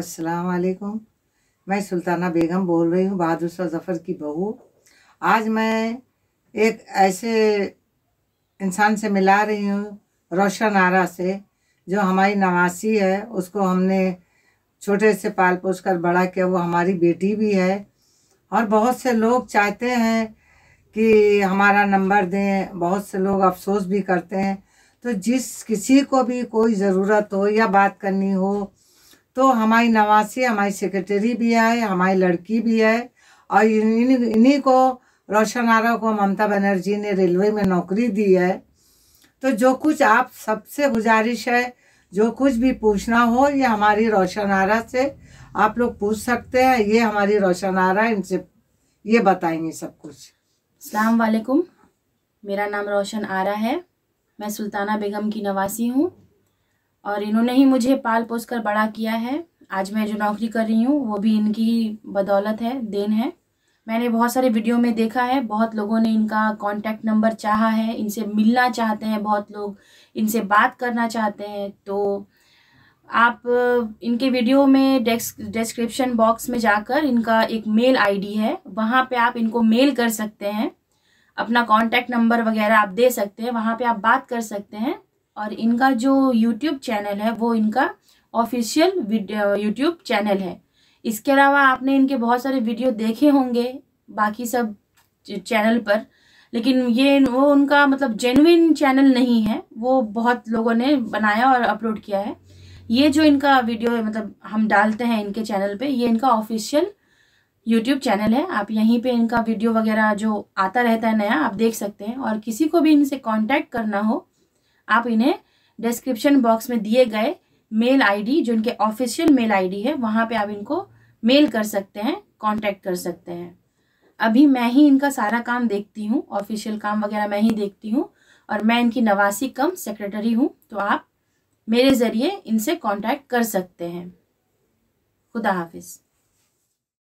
अस्सलाम वालेकुम मैं सुल्ताना बेगम बोल रही हूँ बहादुर शाह जफ़र की बहू आज मैं एक ऐसे इंसान से मिला रही हूँ रोशन आरा से जो हमारी नवासी है उसको हमने छोटे से पाल पोस कर बड़ा किया वो हमारी बेटी भी है और बहुत से लोग चाहते हैं कि हमारा नंबर दें बहुत से लोग अफसोस भी करते हैं तो जिस किसी को भी कोई ज़रूरत हो या बात करनी हो तो हमारी नवासी हमारी सेक्रेटरी भी है हमारी लड़की भी है और इन्हीं इन्हीं को रोशन आरा को ममता बनर्जी ने रेलवे में नौकरी दी है तो जो कुछ आप सबसे गुजारिश है जो कुछ भी पूछना हो ये हमारी रोशन आरा से आप लोग पूछ सकते हैं ये हमारी रोशन आरा इनसे ये बताएंगे सब कुछ अस्सलाम मेरा नाम रोशन आरा है मैं सुल्ताना बेगम की नवासी हूँ और इन्होंने ही मुझे पाल पोस कर बड़ा किया है आज मैं जो नौकरी कर रही हूँ वो भी इनकी बदौलत है देन है मैंने बहुत सारे वीडियो में देखा है बहुत लोगों ने इनका कांटेक्ट नंबर चाहा है इनसे मिलना चाहते हैं बहुत लोग इनसे बात करना चाहते हैं तो आप इनके वीडियो में डिस्क्रिप्शन बॉक्स में जाकर इनका एक मेल आईडी है वहाँ पे आप इनको मेल कर सकते हैं अपना कांटेक्ट नंबर वगैरह आप दे सकते हैं वहाँ पे आप बात कर सकते हैं और इनका जो यूट्यूब चैनल है वो इनका ऑफिशियल यूट्यूब चैनल है इसके अलावा आपने इनके बहुत सारे वीडियो देखे होंगे बाकी सब चैनल पर लेकिन ये वो उनका मतलब जेनुइन चैनल नहीं है वो बहुत लोगों ने बनाया और अपलोड किया है ये जो इनका वीडियो मतलब हम डालते हैं इनके चैनल पे ये इनका ऑफिशियल यूट्यूब चैनल है आप यहीं पे इनका वीडियो वगैरह जो आता रहता है नया आप देख सकते हैं और किसी को भी इनसे कांटेक्ट करना हो आप इन्हें डिस्क्रिप्शन बॉक्स में दिए गए मेल आईडी जो इनके ऑफिशियल मेल आईडी है वहाँ पे आप इनको मेल कर सकते हैं कांटेक्ट कर सकते हैं अभी मैं ही इनका सारा काम देखती हूँ ऑफिशियल काम वगैरह मैं ही देखती हूँ और मैं इनकी नवासी कम सेक्रेटरी हूँ तो आप मेरे ज़रिए इनसे कॉन्टैक्ट कर सकते हैं खुदा हाफिज़